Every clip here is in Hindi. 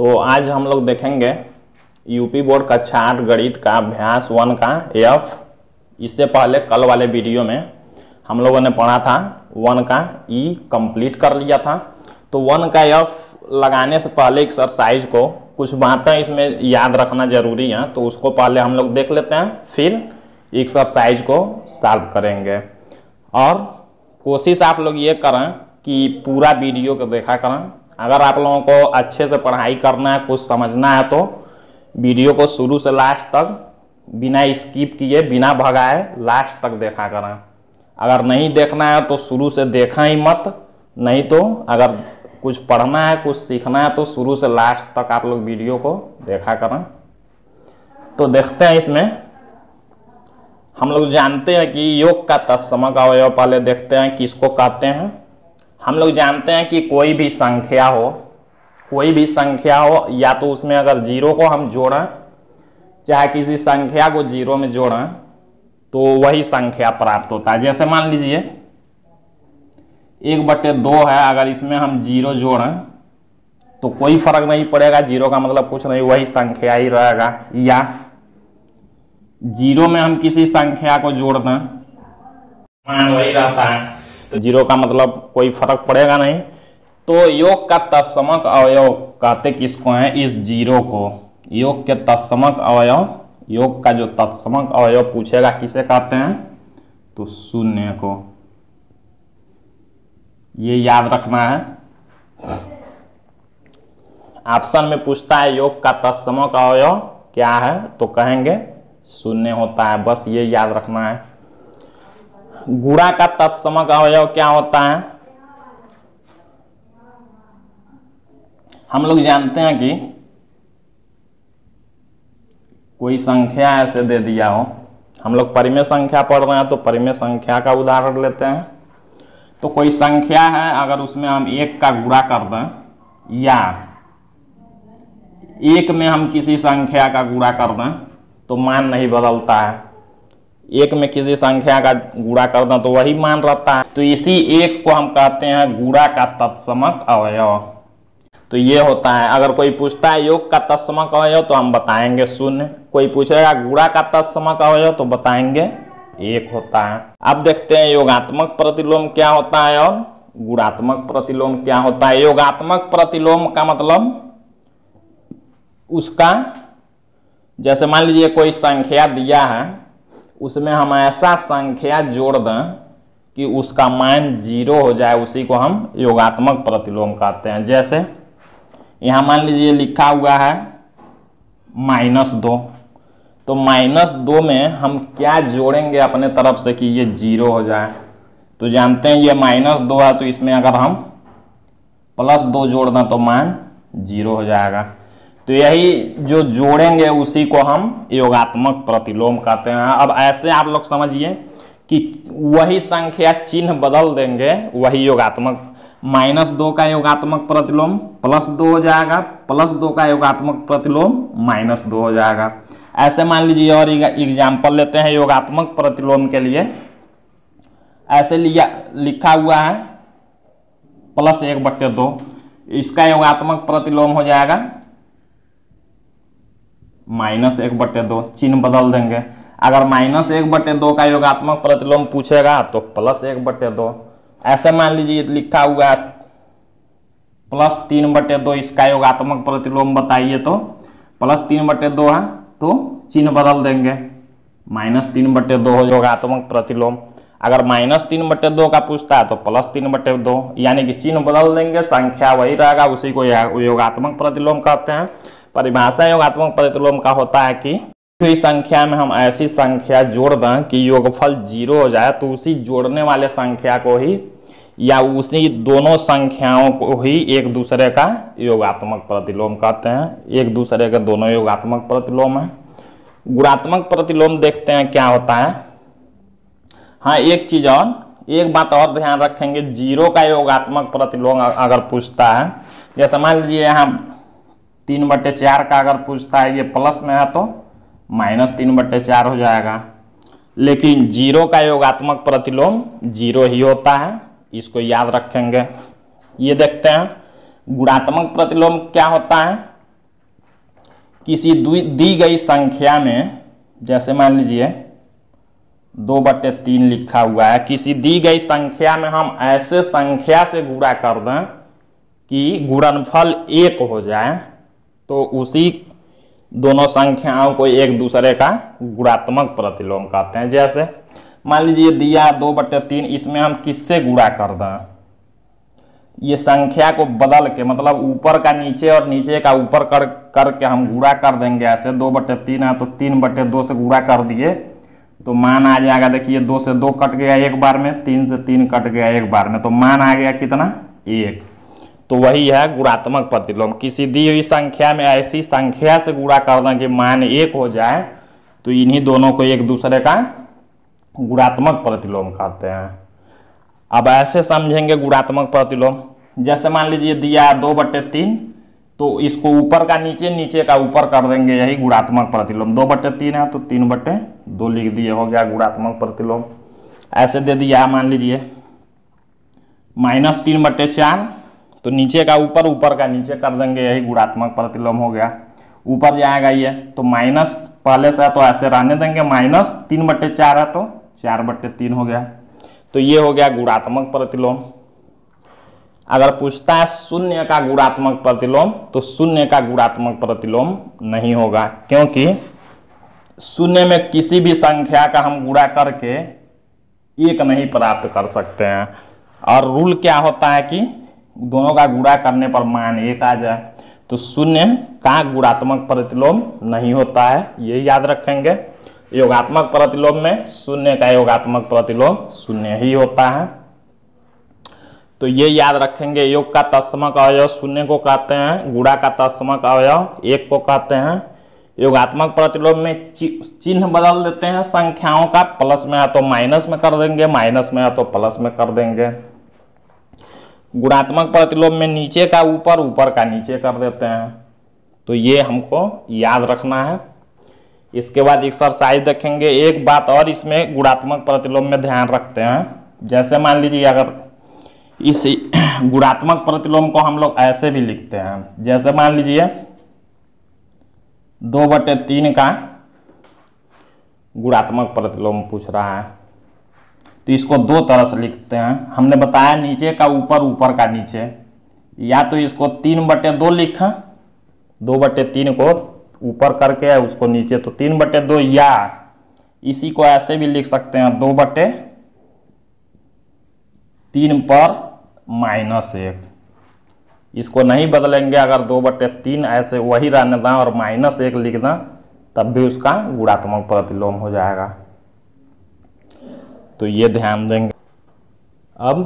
तो आज हम लोग देखेंगे यूपी बोर्ड कक्षा आठ गणित का अभ्यास वन का एफ इससे पहले कल वाले वीडियो में हम लोगों ने पढ़ा था वन का ई e कंप्लीट कर लिया था तो वन का एफ लगाने से पहले एक्सरसाइज को कुछ बातें इसमें याद रखना जरूरी है तो उसको पहले हम लोग देख लेते हैं फिर एक्सरसाइज को सॉल्व करेंगे और कोशिश आप लोग ये करें कि पूरा वीडियो को देखा करें अगर आप लोगों को अच्छे से पढ़ाई करना है कुछ समझना है तो वीडियो को शुरू से लास्ट तक बिना स्किप किए बिना भगाए लास्ट तक देखा करें अगर नहीं देखना है तो शुरू से देखा ही मत नहीं तो अगर कुछ पढ़ना है कुछ सीखना है तो शुरू से लास्ट तक आप लोग वीडियो को देखा करें तो देखते हैं इसमें हम लोग जानते हैं कि योग का तत्समक अवयव पहले देखते हैं किसको कहते हैं हम लोग जानते हैं कि कोई भी संख्या हो कोई भी संख्या हो या तो उसमें अगर जीरो को हम जोड़ें चाहे किसी संख्या को जीरो में जोड़ें तो वही संख्या प्राप्त होता है जैसे मान लीजिए एक बटे दो है अगर इसमें हम जीरो जोड़ें तो कोई फर्क नहीं पड़ेगा जीरो का मतलब कुछ नहीं वही संख्या ही रहेगा या जीरो में हम किसी संख्या को जोड़ दें हाँ, वही रहता है तो जीरो का मतलब कोई फर्क पड़ेगा नहीं तो योग का तत्समक अवयव कहते किसको है इस जीरो को योग के तत्समक अवयव योग का जो तत्समक अवयव पूछेगा किसे कहते हैं तो शून्य को ये याद रखना है ऑप्शन में पूछता है योग का तत्समक अवयव क्या है तो कहेंगे शून्य होता है बस ये याद रखना है गुणा का तत्समक अवयव क्या होता है हम लोग जानते हैं कि कोई संख्या ऐसे दे दिया हो हम लोग परिमेय संख्या पढ़ रहे हैं तो परिमेय संख्या का उदाहरण लेते हैं तो कोई संख्या है अगर उसमें हम एक का गुणा कर दें या एक में हम किसी संख्या का गुणा कर दें तो मान नहीं बदलता है एक में किसी संख्या का गुड़ा कर दें तो वही मान रहता है तो इसी एक को हम कहते हैं गुड़ा का तत्समक अवयव तो ये होता है अगर कोई पूछता है योग का तत्समक अवयव तो हम बताएंगे शून्य कोई पूछेगा गुड़ा का तत्समक अवयव तो बताएंगे एक होता है अब देखते हैं योगात्मक प्रतिलोम क्या होता है और गुणात्मक प्रतिलोम क्या होता है योगात्मक प्रतिलोम का मतलब उसका जैसे मान लीजिए कोई संख्या दिया है उसमें हम ऐसा संख्या जोड़ दें कि उसका मान जीरो हो जाए उसी को हम योगात्मक प्रतिलोम कहते हैं जैसे यहाँ मान लीजिए लिखा हुआ है माइनस दो तो माइनस दो में हम क्या जोड़ेंगे अपने तरफ से कि ये जीरो हो जाए तो जानते हैं ये माइनस दो है तो इसमें अगर हम प्लस दो जोड़ दें तो मान जीरो हो जाएगा तो यही जो जोड़ेंगे उसी को हम योगात्मक प्रतिलोम कहते हैं अब ऐसे आप लोग समझिए कि वही संख्या चिन्ह बदल देंगे वही योगात्मक माइनस दो का योगात्मक प्रतिलोम प्लस दो हो जाएगा प्लस दो का योगात्मक प्रतिलोम माइनस दो हो जाएगा ऐसे मान लीजिए और एग्जाम्पल लेते हैं योगात्मक प्रतिलोम के लिए ऐसे लिया लिखा हुआ है प्लस एक बट्टे दो इसका योगात्मक प्रतिलोम हो जाएगा माइनस एक बटे दो चिन्ह बदल देंगे अगर माइनस एक बटे दो का योगात्मक प्रतिलोम पूछेगा तो प्लस एक बटे दो ऐसे मान लीजिए लिखा हुआ है प्लस तीन बटे दो इसका योगात्मक प्रतिलोम बताइए तो प्लस तीन बटे दो है तो चिन्ह बदल देंगे माइनस तीन बटे दो हो योगात्मक प्रतिलोम अगर माइनस तीन बटे दो का पूछता है तो प्लस तीन बटे दो यानी कि चिन्ह बदल देंगे संख्या वही रहेगा उसी को योगात्मक प्रतिलोम कहते हैं परिभाषा योगात्मक प्रतिलोम का होता है कि कोई संख्या में हम ऐसी संख्या जोड़ दें कि योगफल जीरो हो जाए तो उसी जोड़ने वाले संख्या को ही या उसी दोनों संख्याओं को ही एक दूसरे का योगात्मक प्रतिलोम कहते हैं एक दूसरे के दोनों योगात्मक प्रतिलोम है गुणात्मक प्रतिलोम देखते हैं क्या होता है हाँ एक चीज़ और एक बात और ध्यान रखेंगे जीरो का योगात्मक प्रतिलोम अगर पूछता है जैसे मान लीजिए यहाँ तीन बटे चार का अगर पूछता है ये प्लस में है तो माइनस तीन बटे चार हो जाएगा लेकिन जीरो का योगात्मक प्रतिलोम जीरो ही होता है इसको याद रखेंगे ये देखते हैं गुणात्मक प्रतिलोम क्या होता है किसी दी गई संख्या में जैसे मान लीजिए दो बटे तीन लिखा हुआ है किसी दी गई संख्या में हम ऐसे संख्या से गुणा कर दें कि गुणनफल एक हो जाए तो उसी दोनों संख्याओं को एक दूसरे का गुणात्मक प्रतिलोम कहते हैं जैसे मान लीजिए दिया दो बटे तीन इसमें हम किससे गुणा कर दें ये संख्या को बदल के मतलब ऊपर का नीचे और नीचे का ऊपर कर करके हम गुणा कर देंगे ऐसे दो बटे तीन है तो तीन बटे दो से गुणा कर दिए तो मान आ जाएगा देखिए दो से दो कट गया एक बार में तीन से तीन कट गया एक बार में तो मान आ गया कितना एक तो वही है गुणात्मक प्रतिलोम किसी दी हुई संख्या में ऐसी संख्या से गुणा कर दें कि मान एक हो जाए तो इन्हीं दोनों को एक दूसरे का गुणात्मक प्रतिलोम कहते हैं अब ऐसे समझेंगे गुणात्मक प्रतिलोम जैसे मान लीजिए दिया दो बटे तीन तो इसको ऊपर का नीचे नीचे का ऊपर कर देंगे यही गुणात्मक प्रतिलोम दो बटे तीन है तो तीन बटे दो लिख दिए हो गया गुणात्मक प्रतिलोम ऐसे दे दिया मान लीजिए माइनस तीन बटे चार तो नीचे का ऊपर ऊपर का नीचे कर देंगे यही गुणात्मक प्रतिलोम हो गया ऊपर जाएगा ये तो माइनस पहले से तो ऐसे रहने देंगे माइनस तीन बट्टे चार है तो चार बट्टे तीन हो गया तो ये हो गया गुणात्मक प्रतिलोम अगर पूछता है शून्य का गुणात्मक प्रतिलोम तो शून्य का गुणात्मक प्रतिलोम नहीं होगा क्योंकि शून्य में किसी भी संख्या का हम गुणा करके एक नहीं प्राप्त कर सकते हैं और रूल क्या होता है कि दोनों का गुड़ा करने पर मान एक आ जाए तो शून्य का गुणात्मक प्रतिलोम नहीं होता है ये याद रखेंगे योगात्मक प्रतिलोम में शून्य का योगात्मक प्रतिलोम शून्य ही होता है तो ये याद रखेंगे योग का तस्मक अवयव शून्य को कहते हैं गुड़ा का तस्मक अवयव एक को कहते हैं योगात्मक प्रतिलोम में चिन्ह बदल देते हैं संख्याओं का प्लस में या तो माइनस में कर देंगे माइनस में या तो प्लस में कर देंगे गुणात्मक प्रतिलोम में नीचे का ऊपर ऊपर का नीचे कर देते हैं तो ये हमको याद रखना है इसके बाद एक्सरसाइज देखेंगे एक बात और इसमें गुणात्मक प्रतिलोम में ध्यान रखते हैं जैसे मान लीजिए अगर इस गुणात्मक प्रतिलोम को हम लोग ऐसे भी लिखते हैं जैसे मान लीजिए दो बटे तीन का गुणात्मक प्रतिलोम पूछ रहा है तो इसको दो तरह से लिखते हैं हमने बताया नीचे का ऊपर ऊपर का नीचे या तो इसको तीन बटे दो लिखा दो बटे तीन को ऊपर करके उसको नीचे तो तीन बटे दो या इसी को ऐसे भी लिख सकते हैं दो बटे तीन पर माइनस एक इसको नहीं बदलेंगे अगर दो बटे तीन ऐसे वही रहने दें और माइनस एक लिख दें तब भी उसका गुणात्मक प्रतिलोम हो जाएगा तो ये ध्यान देंगे अब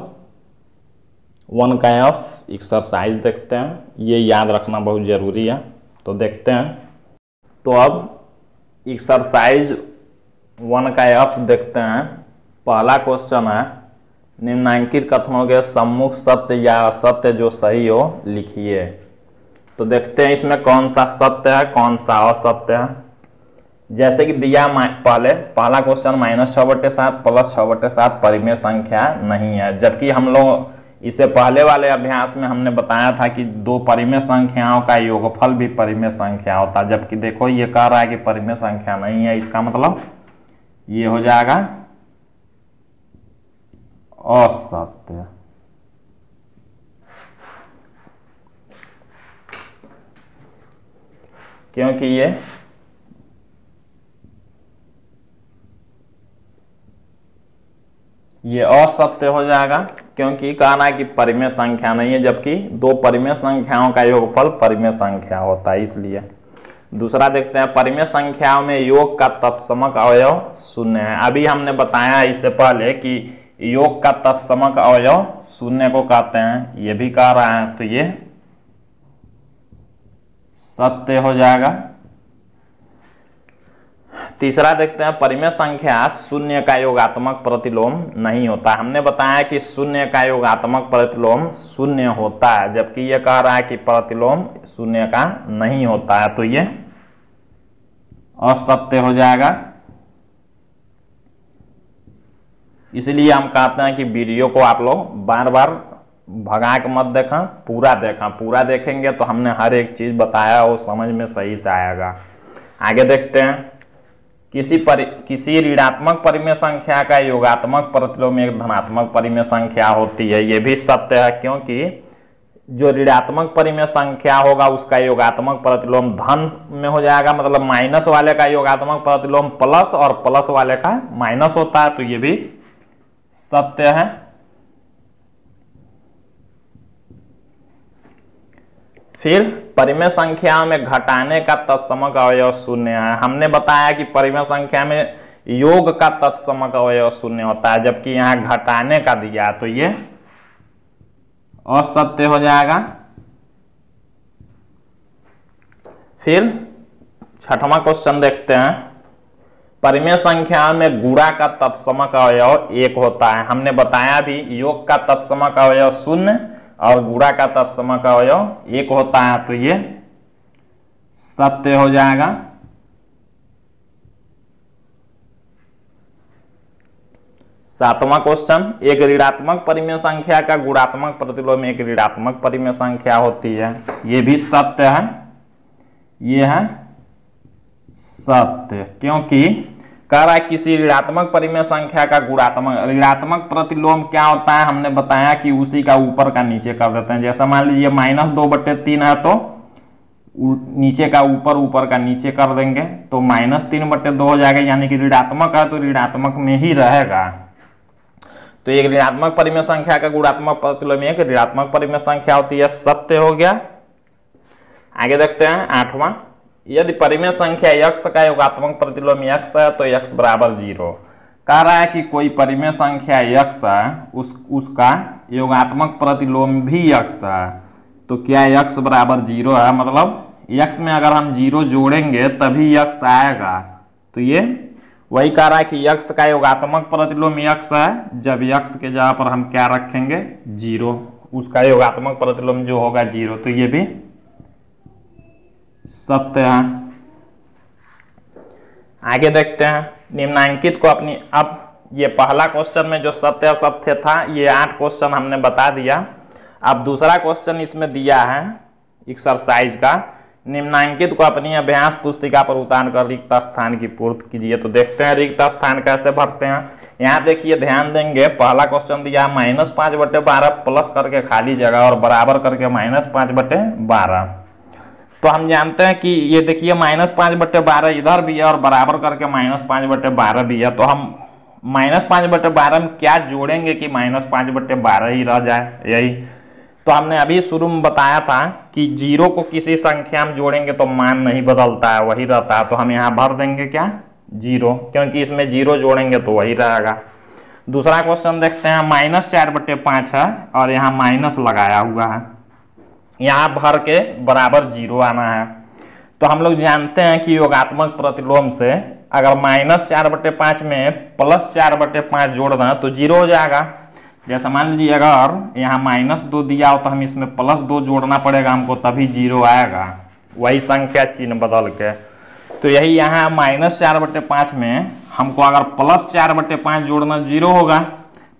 वन का ऑफ एक्सरसाइज देखते हैं ये याद रखना बहुत ज़रूरी है तो देखते हैं तो अब एक्सरसाइज वन का ऑफ देखते हैं पहला क्वेश्चन है निम्नांकित कथनों के सम्मुख सत्य या असत्य जो सही हो लिखिए तो देखते हैं इसमें कौन सा सत्य है कौन सा असत्य है जैसे कि दिया पहले पहला क्वेश्चन माइनस छः बटे सात प्लस छः बटे सात परिमेय संख्या नहीं है जबकि हम लोग इससे पहले वाले अभ्यास में हमने बताया था कि दो परिमेय संख्याओं का योगफल भी परिमेय संख्या होता है जबकि देखो ये कह रहा है कि परिमेय संख्या नहीं है इसका मतलब ये हो जाएगा असत्य क्योंकि ये ये असत्य हो जाएगा क्योंकि कहना है कि परिमेय संख्या नहीं है जबकि दो परिमेय संख्याओं का योगफल परिमेय संख्या होता है इसलिए दूसरा देखते हैं परिमेय संख्याओं में योग का तत्समक अवयव शून्य है अभी हमने बताया इससे पहले कि योग का तत्समक अवयव शून्य को कहते हैं ये भी कह रहा है तो ये सत्य हो जाएगा तीसरा देखते हैं परिमेय संख्या शून्य का योगात्मक प्रतिलोम नहीं होता हमने बताया कि शून्य का योगात्मक प्रतिलोम शून्य होता है जबकि ये कह रहा है कि प्रतिलोम शून्य का नहीं होता है तो ये असत्य हो जाएगा इसलिए हम कहते हैं कि वीडियो को आप लोग बार बार भगा के मत देखें पूरा देखें पूरा देखेंगे तो हमने हर एक चीज़ बताया वो समझ में सही से आएगा आगे देखते हैं किसी परि किसी ऋणात्मक परिमेय संख्या का योगात्मक प्रतिलोम एक धनात्मक परिमेय संख्या होती है ये भी सत्य है क्योंकि जो ऋणात्मक परिमेय संख्या होगा उसका योगात्मक प्रतिलोम धन में हो जाएगा मतलब माइनस वाले का योगात्मक प्रतिलोम प्लस और प्लस वाले का माइनस होता है तो ये भी सत्य है फिर परिमेय संख्या में घटाने का तत्समक अवयव शून्य है हमने बताया कि परिमेय संख्या में योग का तत्समक अवयव शून्य होता है जबकि यहाँ घटाने का दिया तो ये असत्य हो जाएगा फिर छठवा क्वेश्चन देखते हैं परिमेय संख्या में गुड़ा का तत्समक अवयव एक होता है हमने बताया भी योग का तत्समक अवयव शून्य और गुड़ा का तत्सम का अवयव एक होता है तो ये सत्य हो जाएगा सातवा क्वेश्चन एक ऋणात्मक परिमेय संख्या का गुणात्मक प्रतिलोम एक ऋणात्मक परिमेय संख्या होती है ये भी सत्य है ये है सत्य क्योंकि कह रहा है किसी ऋणात्मक परिमेय संख्या का गुणात्मक ऋणात्मक प्रतिलोम क्या होता है हमने बताया कि उसी का ऊपर का नीचे कर देते हैं जैसे मान लीजिए माइनस दो बटे तीन है तो नीचे का ऊपर ऊपर का नीचे कर देंगे तो माइनस तीन बटे दो हो जाएगा यानी कि ऋणात्मक है तो ऋणात्मक में ही रहेगा तो एक ऋणात्मक परिमेय संख्या का गुणात्मक प्रतिलोम एक ऋणात्मक परिमेय संख्या होती है सत्य हो गया आगे देखते हैं आठवां यदि परिमेय संख्या यक्ष का योगात्मक प्रतिलोम यक्ष है तो यक्ष बराबर जीरो कह रहा है कि कोई परिमेय संख्या यक्ष है उस उसका योगात्मक प्रतिलोम भी यक्ष है तो क्या यक्ष बराबर जीरो है मतलब यक्ष में अगर हम जीरो जोड़ेंगे तभी यक्ष आएगा तो ये वही कह रहा है कि यक्ष का योगात्मक प्रतिलोम यक्ष है जब यक्ष के जगह पर हम क्या रखेंगे जीरो उसका योगात्मक प्रतिलोम जो होगा जीरो तो ये भी सत्य है आगे देखते हैं निम्नांकित को अपनी अब ये पहला क्वेश्चन में जो सत्य असत्य था ये आठ क्वेश्चन हमने बता दिया अब दूसरा क्वेश्चन इसमें दिया है एक्सरसाइज का निम्नांकित को अपनी अभ्यास पुस्तिका पर उतार कर रिक्त स्थान की पूर्ति कीजिए तो देखते हैं रिक्त स्थान कैसे भरते हैं यहाँ देखिए ध्यान देंगे पहला क्वेश्चन दिया माइनस पाँच बटे बारह प्लस करके खाली जगह और बराबर करके माइनस पाँच बटे बारह तो हम जानते हैं कि ये देखिए माइनस पाँच बटे बारह इधर भी है और बराबर करके माइनस पाँच बटे बारह भी है तो हम माइनस पाँच बटे बारह में क्या जोड़ेंगे कि माइनस पाँच बटे बारह ही रह जाए यही तो हमने अभी शुरू में बताया था कि जीरो को किसी संख्या में जोड़ेंगे तो मान नहीं बदलता है वही रहता है तो हम यहाँ भर देंगे क्या जीरो क्योंकि इसमें जीरो जोड़ेंगे तो वही रहेगा दूसरा क्वेश्चन देखते हैं माइनस चार बटे पाँच है और यहाँ माइनस लगाया हुआ है यहाँ भर के बराबर जीरो आना है तो हम लोग जानते हैं कि योगात्मक प्रतिलोम से अगर माइनस चार बटे पाँच में प्लस चार बटे पाँच जोड़ दें तो जीरो हो जाएगा जैसा मान लीजिए अगर यहाँ माइनस दो दिया हो तो हम इसमें प्लस दो जोड़ना पड़ेगा हमको तभी जीरो आएगा वही संख्या चिन्ह बदल के तो यही यहाँ माइनस चार बटे पाँच में हमको अगर प्लस चार बटे पाँच जोड़ना जीरो होगा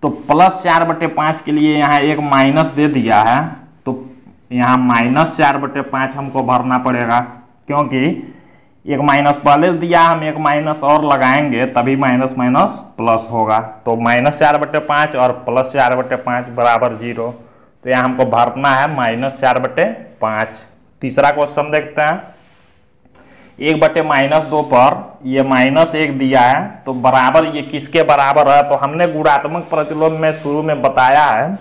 तो प्लस चार बटे पाँच के लिए यहाँ एक माइनस दे दिया है यहाँ माइनस चार बटे पाँच हमको भरना पड़ेगा क्योंकि एक माइनस पहले दिया हम एक माइनस और लगाएंगे तभी माइनस माइनस प्लस होगा तो माइनस चार बटे पाँच और प्लस चार बटे पाँच बराबर जीरो तो यहाँ हमको भरना है माइनस चार बटे पाँच तीसरा क्वेश्चन देखते हैं एक बटे माइनस दो पर ये माइनस एक दिया है तो बराबर ये किसके बराबर है तो हमने गुणात्मक प्रतिलोम में शुरू में बताया है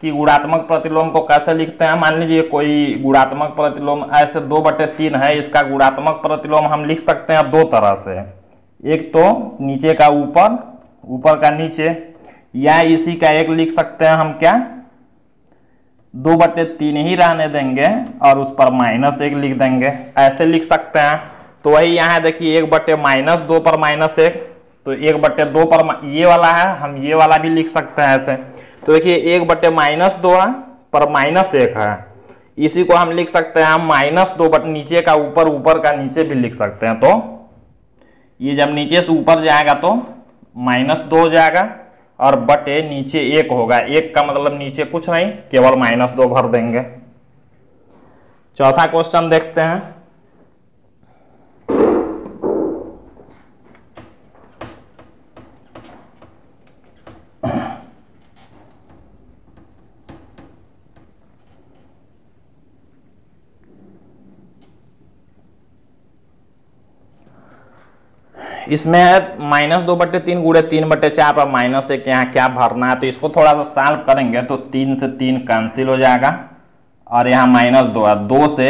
कि गुणात्मक प्रतिलोम को कैसे लिखते हैं मान लीजिए कोई गुणात्मक प्रतिलोम ऐसे दो बटे तीन है इसका गुणात्मक प्रतिलोम हम लिख सकते हैं दो तरह से एक तो नीचे का ऊपर ऊपर का नीचे या इसी का एक लिख सकते हैं हम क्या दो बटे तीन ही रहने देंगे और उस पर माइनस एक लिख देंगे ऐसे लिख सकते हैं तो वही यहाँ देखिए एक बटे माइनस दो पर माइनस एक तो एक बटे दो पर ये वाला है हम ये वाला भी लिख सकते हैं ऐसे तो देखिए एक बटे माइनस दो है पर माइनस एक है इसी को हम लिख सकते हैं हम माइनस दो बट नीचे का ऊपर ऊपर का नीचे भी लिख सकते हैं तो ये जब नीचे से ऊपर जाएगा तो माइनस दो हो जाएगा और बटे नीचे एक होगा एक का मतलब नीचे कुछ नहीं केवल माइनस दो भर देंगे चौथा क्वेश्चन देखते हैं इसमें है माइनस दो बटे तीन गुड़े तीन बटे चार पर माइनस एक यहाँ क्या भरना है तो इसको थोड़ा सा सॉल्व करेंगे तो तीन से तीन कैंसिल हो जाएगा और यहाँ माइनस दो है दो से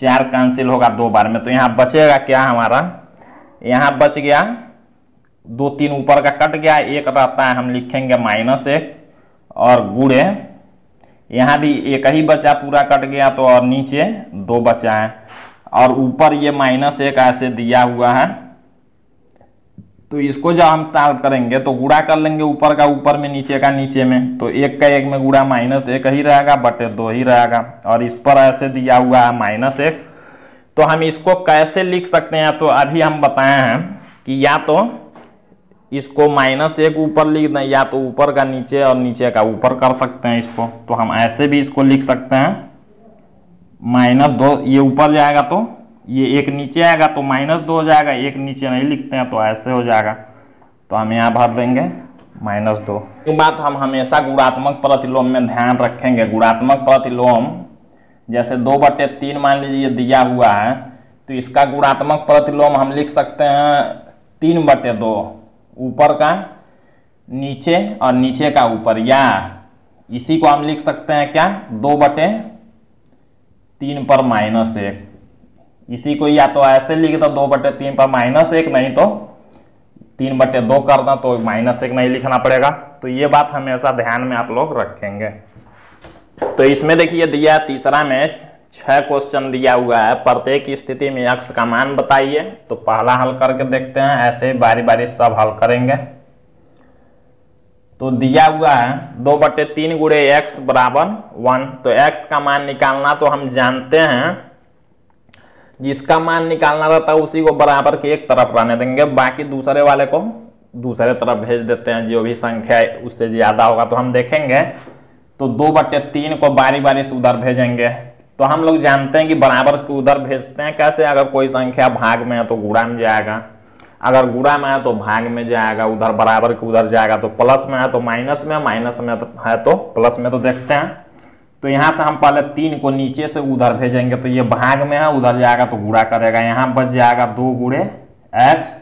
चार कैंसिल होगा दो बार में तो यहाँ बचेगा क्या हमारा यहाँ बच गया दो तीन ऊपर का कट गया एक रहता है हम लिखेंगे माइनस एक और गुड़े यहाँ भी एक ही बचा पूरा कट गया तो और नीचे दो बचा है और ऊपर ये माइनस एक ऐसे दिया हुआ है तो इसको जब हम सॉल्व करेंगे तो गुड़ा कर लेंगे ऊपर का ऊपर में नीचे का नीचे में तो एक का एक में गुड़ा माइनस एक ही रहेगा बटे दो ही रहेगा और इस पर ऐसे दिया हुआ है माइनस एक तो हम इसको कैसे लिख सकते हैं तो अभी हम बताए हैं कि या तो इसको माइनस एक ऊपर लिख दें या तो ऊपर का नीचे और नीचे का ऊपर कर सकते हैं इसको तो हम ऐसे भी इसको लिख सकते हैं माइनस दो ये ऊपर जाएगा तो ये एक नीचे आएगा तो माइनस दो हो जाएगा एक नीचे नहीं लिखते हैं तो ऐसे हो जाएगा तो हम यहाँ भर देंगे माइनस दो ये बात हम हमेशा गुणात्मक प्रतिलोम में ध्यान रखेंगे गुणात्मक प्रतिलोम जैसे दो बटे तीन मान लीजिए दिया हुआ है तो इसका गुणात्मक प्रतिलोम हम लिख सकते हैं तीन बटे दो ऊपर का नीचे और नीचे का ऊपर या इसी को हम लिख सकते हैं क्या दो बटे तीन पर माइनस एक इसी को या तो ऐसे लिख दो दो बटे तीन पर माइनस एक नहीं तो तीन बटे दो करना तो माइनस एक नहीं लिखना पड़ेगा तो ये बात हमेशा ध्यान में आप लोग रखेंगे तो इसमें देखिए दिया तीसरा में छह क्वेश्चन दिया हुआ है प्रत्येक स्थिति में अक्ष का मान बताइए तो पहला हल करके देखते हैं ऐसे बारी बारी सब हल करेंगे तो दिया हुआ है दो बटे तीन गुड़े एक्स बराबर वन तो एक्स का मान निकालना तो हम जानते हैं जिसका मान निकालना रहता है उसी को बराबर के एक तरफ रहने देंगे बाकी दूसरे वाले को दूसरे तरफ भेज देते हैं जो भी संख्या उससे ज़्यादा होगा तो हम देखेंगे तो दो बटे तीन को बारी बारी से उधर भेजेंगे तो हम लोग जानते हैं कि बराबर के उधर भेजते हैं कैसे अगर कोई संख्या भाग में है तो गुड़ा में जाएगा अगर गुड़ा में है तो भाग में जाएगा उधर बराबर के उधर जाएगा तो प्लस में है तो माइनस में माइनस में तो है तो प्लस में तो देखते हैं तो यहाँ से हम पहले तीन को नीचे से उधर भेजेंगे तो ये भाग में है उधर जाएगा तो गुड़ा करेगा यहाँ बच जाएगा दो गुड़े एक्स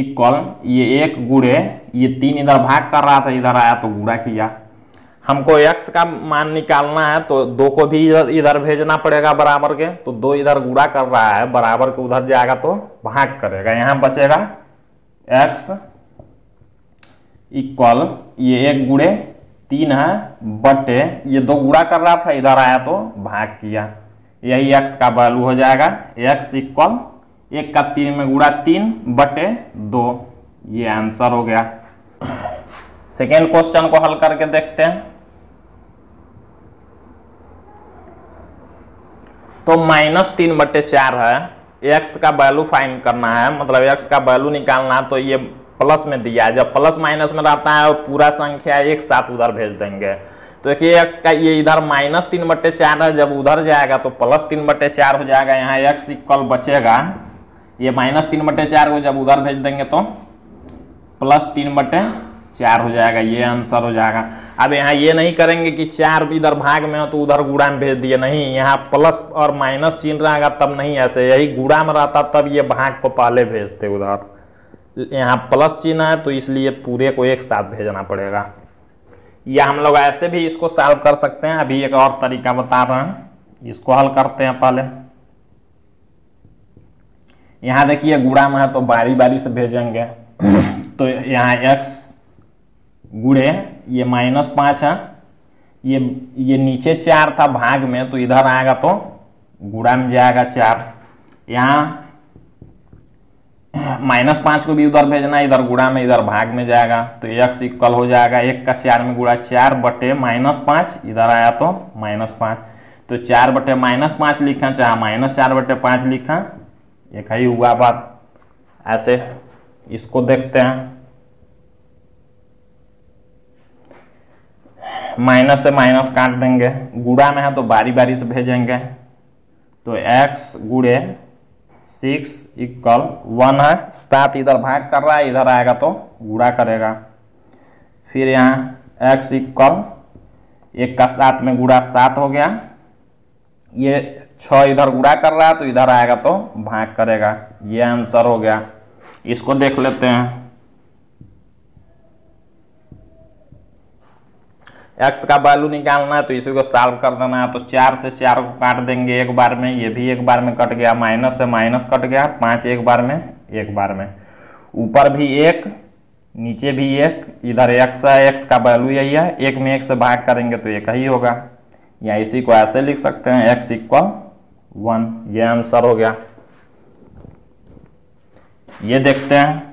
इक्वल ये एक गुड़े ये तीन इधर भाग कर रहा था इधर आया तो गुड़ा किया हमको एक्स का मान निकालना है तो दो को भी इधर इधर भेजना पड़ेगा बराबर के तो दो इधर गुड़ा कर रहा है बराबर के उधर जाएगा तो भाग करेगा यहाँ बचेगा एक्स इक्वल ये एक गुड़े तीन है बटे ये दो गुड़ा कर रहा था इधर आया तो भाग किया यही एक्स का वैल्यू हो जाएगा एक्स इक्वल एक का तीन में गुड़ा तीन बटे दो ये आंसर हो गया सेकेंड क्वेश्चन को हल करके देखते हैं तो माइनस तीन बटे चार है एक्स का वैल्यू फाइंड करना है मतलब एक्स का वैल्यू निकालना है तो ये प्लस में दिया है जब प्लस माइनस में रहता है और पूरा संख्या एक साथ उधर भेज देंगे तो देखिए एक्स का ये इधर माइनस तीन बट्टे चार है जब उधर जाएगा तो प्लस तीन बट्टे चार हो जाएगा यहाँ एक्स इक्वल बचेगा ये माइनस तीन बट्टे चार को जब उधर भेज देंगे तो प्लस तीन बट्टे चार हो जाएगा ये आंसर हो जाएगा अब यहाँ ये नहीं करेंगे कि चार इधर भाग में हो तो उधर गुड़ा में भेज दिए नहीं यहाँ प्लस और माइनस चिन्ह रहेगा तब नहीं ऐसे यही गुड़ा में रहता तब ये भाग को पहले भेजते उधर यहाँ प्लस चिन्ह है तो इसलिए पूरे को एक साथ भेजना पड़ेगा या हम लोग ऐसे भी इसको सॉल्व कर सकते हैं अभी एक और तरीका बता रहे हैं इसको हल करते हैं पहले यहाँ देखिए गुड़ा में है तो बारी बारी से भेजेंगे तो यहाँ एक्स गुड़े ये माइनस पाँच है ये ये नीचे चार था भाग में तो इधर आएगा तो गुड़ा में जाएगा चार यहाँ माइनस पाँच को भी उधर भेजना इधर गुड़ा में इधर भाग में जाएगा तो एक इक्वल हो जाएगा एक का चार में गुड़ा चार बटे माइनस पाँच इधर आया तो माइनस पाँच तो चार बटे माइनस पाँच लिखा चाहे माइनस चार बटे पाँच लिखा एक ही हुआ बात ऐसे इसको देखते हैं माइनस से माइनस काट देंगे गुड़ा में है तो बारी बारी से भेजेंगे तो एक्स गुड़े सिक्स इक्वल वन है सात इधर भाग कर रहा है इधर आएगा तो गुड़ा करेगा फिर यहाँ एक्स इक्वल एक का सात में गुड़ा सात हो गया ये छ इधर गुड़ा कर रहा है तो इधर आएगा तो भाग करेगा ये आंसर हो गया इसको देख लेते हैं एक्स का वैल्यू निकालना है तो इसी को सॉल्व कर देना है तो चार से चार को काट देंगे एक बार में ये भी एक बार में कट गया माइनस से माइनस कट गया पाँच एक बार में एक बार में ऊपर भी एक नीचे भी एक इधर एक्स है एक्स का वैल्यू यही है एक में एक से भाग करेंगे तो एक ही होगा या इसी को ऐसे लिख सकते हैं एक्स इक्वल वन ये आंसर हो गया ये देखते हैं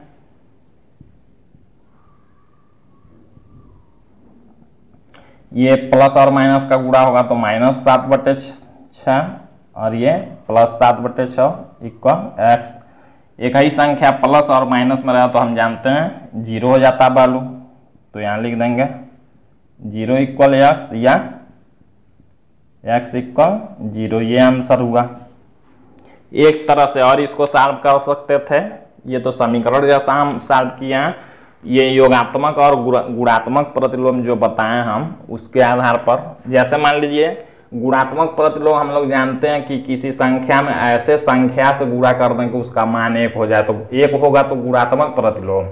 ये प्लस और माइनस का गुड़ा होगा तो माइनस सात बटे छ और ये प्लस सात बटे छ इक्वल एक्स एक ही संख्या प्लस और माइनस में रहा तो हम जानते हैं जीरो हो जाता बालू तो यहाँ लिख देंगे जीरो इक्वल एक्स या एक्स इक्वल जीरो ये आंसर हुआ एक तरह से और इसको सॉल्व कर सकते थे ये तो समीकरण जैसा हम सॉल्व किए हैं ये योगात्मक और गुणात्मक प्रतिलोम जो बताएं हम उसके आधार पर जैसे मान लीजिए गुणात्मक प्रतिलोम हम लोग जानते हैं कि किसी संख्या में ऐसे संख्या से गुणा कर दें कि उसका मान एक हो जाए तो एक होगा तो गुणात्मक प्रतिलोम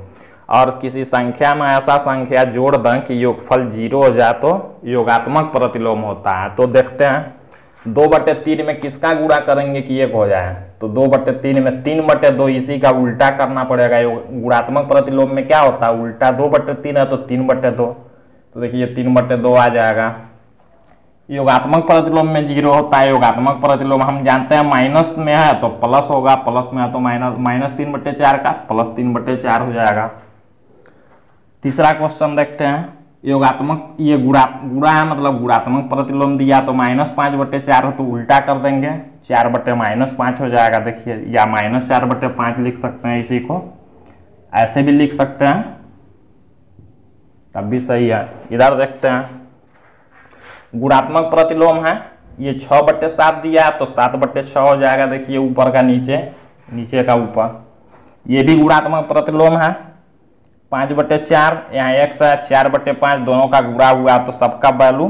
और किसी संख्या में ऐसा संख्या जोड़ दें कि योगफल जीरो हो जाए तो योगात्मक प्रतिलोम होता है तो देखते हैं दो बटे तीन में किसका गुणा करेंगे कि एक हो जाए तो दो बटे तीन में तीन बटे दो इसी का उल्टा करना पड़ेगा गुणात्मक प्रतिलोम में क्या होता है उल्टा दो बटे तीन है तो तीन बटे दो तो देखिए तीन बटे दो आ जाएगा योगात्मक प्रतिलोम में जीरो होता है योगात्मक प्रतिलोम हम जानते हैं माइनस में है तो प्लस होगा प्लस में है तो माइनस माइनस तीन बटे चार का प्लस तीन बटे चार हो जाएगा तीसरा क्वेश्चन देखते हैं योगात्मक ये गुणा गुणा है मतलब गुणात्मक प्रतिलोम दिया तो माइनस पाँच बटे चार हो तो उल्टा कर देंगे चार बटे माइनस पाँच हो जाएगा देखिए या माइनस चार बटे पाँच लिख सकते हैं इसी को ऐसे भी लिख सकते हैं तब भी सही है इधर देखते हैं गुणात्मक प्रतिलोम है ये छः बट्टे सात दिया है तो सात बट्टे छः हो जाएगा देखिए ऊपर का नीचे नीचे का ऊपर ये भी गुणात्मक प्रतिलोम है पाँच बटे चार यहाँ एक्स है चार बटे पाँच दोनों का गुड़ा हुआ तो सबका वैल्यू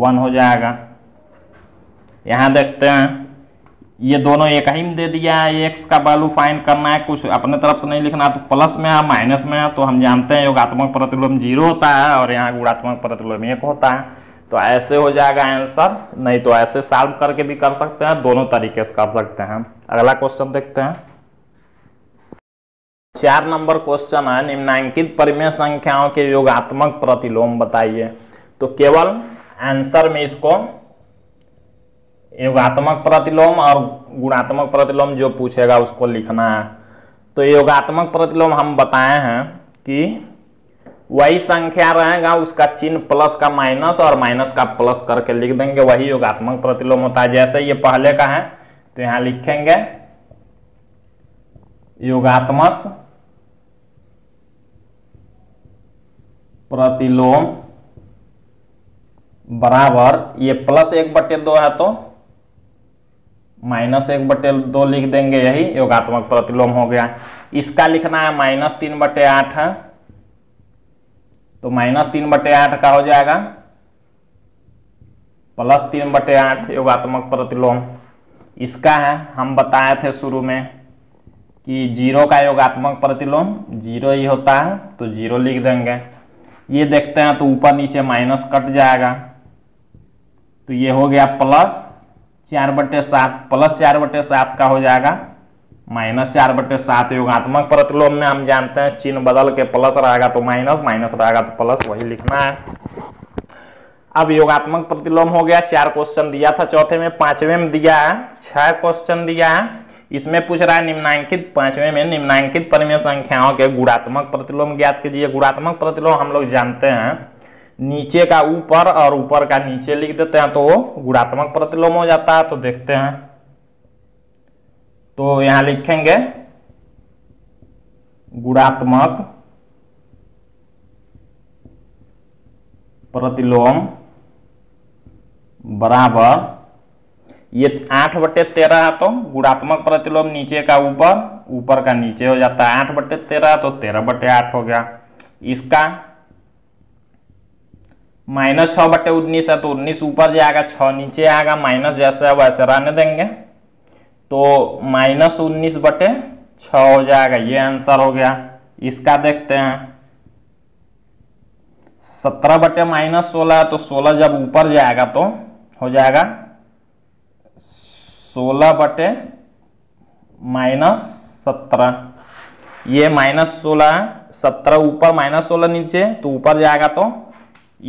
वन हो जाएगा यहाँ देखते हैं ये दोनों एक ही में दे दिया है एक्स का वैल्यू फाइंड करना है कुछ अपने तरफ से नहीं लिखना तो प्लस में है माइनस में है तो हम जानते हैं योगात्मक प्रतिलोम जीरो होता है और यहाँ गुणात्मक प्रतिलोम एक होता है तो ऐसे हो जाएगा आंसर नहीं तो ऐसे सॉल्व करके भी कर सकते हैं दोनों तरीके से कर सकते हैं अगला क्वेश्चन देखते हैं चार नंबर क्वेश्चन है निम्नांकित परिमेय संख्याओं के योगात्मक प्रतिलोम बताइए तो केवल आंसर में इसको योगात्मक प्रतिलोम और गुणात्मक प्रतिलोम जो पूछेगा उसको लिखना है तो योगात्मक प्रतिलोम हम बताए हैं कि वही संख्या रहेगा उसका चिन्ह प्लस का माइनस और माइनस का प्लस करके लिख देंगे वही योगात्मक प्रतिलोम होता है जैसे ये पहले का है तो यहां लिखेंगे योगात्मक प्रतिलोम बराबर ये प्लस एक बटे दो है तो माइनस एक बटे दो लिख देंगे यही योगात्मक प्रतिलोम हो गया इसका लिखना है माइनस तीन बटे आठ है तो माइनस तीन बटे आठ का हो जाएगा प्लस तीन बटे आठ योगात्मक प्रतिलोम इसका है हम बताए थे शुरू में कि जीरो का योगात्मक प्रतिलोम जीरो ही होता है तो जीरो लिख देंगे ये देखते हैं तो ऊपर नीचे माइनस कट जाएगा तो ये हो गया प्लस चार बटे सात प्लस चार बटे सात का हो जाएगा माइनस चार बटे सात योगात्मक प्रतिलोम में हम जानते हैं चिन्ह बदल के प्लस रहेगा तो माइनस माइनस रहेगा तो प्लस वही लिखना है अब योगात्मक प्रतिलोम हो गया चार क्वेश्चन दिया था चौथे में पांचवे में दिया है छह क्वेश्चन दिया है इसमें पूछ रहा है निम्नांकित पांचवें में निम्नांकित परिमेय संख्याओं के गुणात्मक प्रतिलोम ज्ञात कीजिए गुणात्मक प्रतिलोम हम लोग जानते हैं नीचे का ऊपर और ऊपर का नीचे लिख देते हैं तो गुणात्मक प्रतिलोम हो जाता है तो देखते हैं तो यहां लिखेंगे गुणात्मक प्रतिलोम बराबर ये आठ बटे तेरह है तो गुणात्मक प्रतिलोम नीचे का ऊपर ऊपर का नीचे हो जाता है आठ बटे तेरह तो तेरह बटे आठ हो गया इसका माइनस छ बटे उन्नीस है तो उन्नीस ऊपर जाएगा छ नीचे आएगा माइनस जैसे है वैसे रहने देंगे तो माइनस उन्नीस बटे छ हो जाएगा ये आंसर हो गया इसका देखते हैं सत्रह बटे माइनस सोलह तो सोलह जब ऊपर जाएगा तो हो जाएगा सोलह बटे माइनस सत्रह ये माइनस सोलह सत्रह ऊपर माइनस सोलह नीचे तो ऊपर जाएगा तो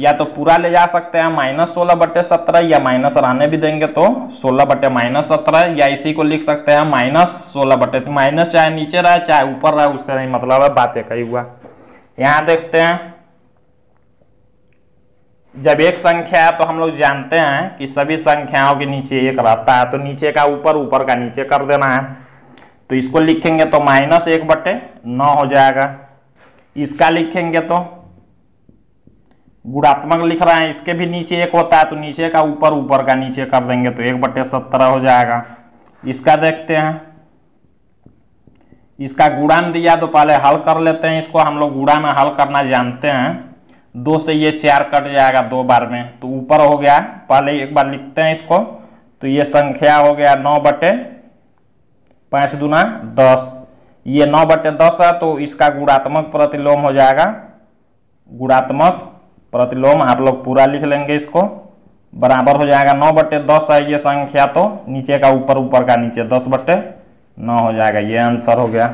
या तो पूरा ले जा सकते हैं माइनस सोलह बटे सत्रह या माइनस रहने भी देंगे तो सोलह बटे माइनस सत्रह या इसी को लिख सकते हैं माइनस सोलह बटे तो माइनस चाहे नीचे रहे चाहे ऊपर रहे उससे नहीं मतलब है बात एक ही हुआ यहाँ देखते हैं जब एक संख्या है तो हम लोग जानते हैं कि सभी संख्याओं के नीचे एक रहता है तो नीचे का ऊपर ऊपर का नीचे कर देना है तो इसको लिखेंगे तो माइनस एक बटे नौ हो जाएगा इसका लिखेंगे तो गुणात्मक लिख रहे हैं इसके भी नीचे एक होता है तो नीचे का ऊपर ऊपर का नीचे कर देंगे तो एक बटे सत्रह हो जाएगा इसका देखते हैं इसका गुणान दिया तो पहले हल कर लेते हैं इसको हम लोग गुणान हल करना जानते हैं दो से ये चार कट जाएगा दो बार में तो ऊपर हो गया पहले एक बार लिखते हैं इसको तो ये संख्या हो गया नौ बटे पाँच दुना दस ये नौ बटे दस है तो इसका गुणात्मक प्रतिलोम हो जाएगा गुणात्मक प्रतिलोम आप लोग पूरा लिख लेंगे इसको बराबर हो जाएगा नौ बटे दस है ये संख्या तो नीचे का ऊपर ऊपर का नीचे दस बटे नौ हो जाएगा ये आंसर हो गया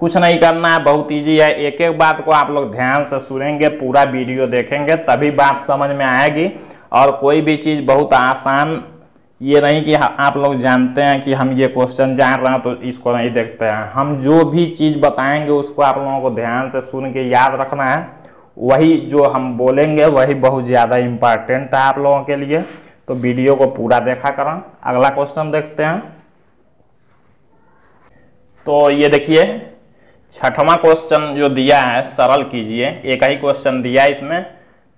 कुछ नहीं करना है बहुत ईजी है एक एक बात को आप लोग ध्यान से सुनेंगे पूरा वीडियो देखेंगे तभी बात समझ में आएगी और कोई भी चीज़ बहुत आसान ये नहीं कि आप लोग जानते हैं कि हम ये क्वेश्चन जान रहे हैं तो इसको नहीं देखते हैं हम जो भी चीज़ बताएंगे उसको आप लोगों को ध्यान से सुन के याद रखना है वही जो हम बोलेंगे वही बहुत ज़्यादा इम्पॉर्टेंट है आप लोगों के लिए तो वीडियो को पूरा देखा करें अगला क्वेश्चन देखते हैं तो ये देखिए छठवा क्वेश्चन जो दिया है सरल कीजिए एक ही क्वेश्चन दिया है इसमें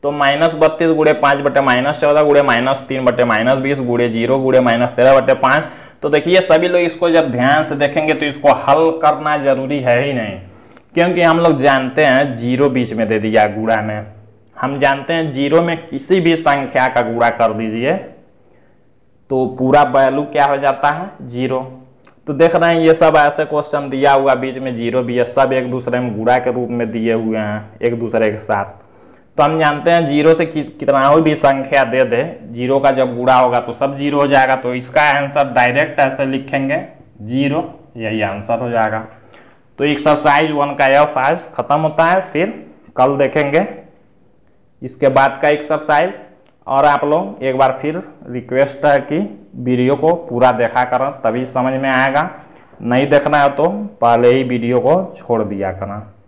तो माइनस बत्तीस गुड़े पाँच बटे माइनस चौदह गुड़े माइनस तीन बटे माइनस बीस गुड़े जीरो गुड़े माइनस तेरह बटे पाँच तो देखिए सभी लोग इसको जब ध्यान से देखेंगे तो इसको हल करना जरूरी है ही नहीं क्योंकि हम लोग जानते हैं जीरो बीच में दे दिया गुड़ा में हम जानते हैं जीरो में किसी भी संख्या का गुड़ा कर दीजिए तो पूरा वैल्यू क्या हो जाता है जीरो तो देख रहे हैं ये सब ऐसे क्वेश्चन दिया हुआ बीच में जीरो भी है सब एक दूसरे में गुड़ा के रूप में दिए हुए हैं एक दूसरे के साथ तो हम जानते हैं जीरो से कितना हो भी संख्या दे दे जीरो का जब गुड़ा होगा तो सब जीरो हो जाएगा तो इसका आंसर डायरेक्ट ऐसे लिखेंगे जीरो यही आंसर हो जाएगा तो एक्सरसाइज वन का यह फाइज खत्म होता है फिर कल देखेंगे इसके बाद का एक्सरसाइज और आप लोग एक बार फिर रिक्वेस्ट है कि वीडियो को पूरा देखा करें तभी समझ में आएगा नहीं देखना है तो पहले ही वीडियो को छोड़ दिया करना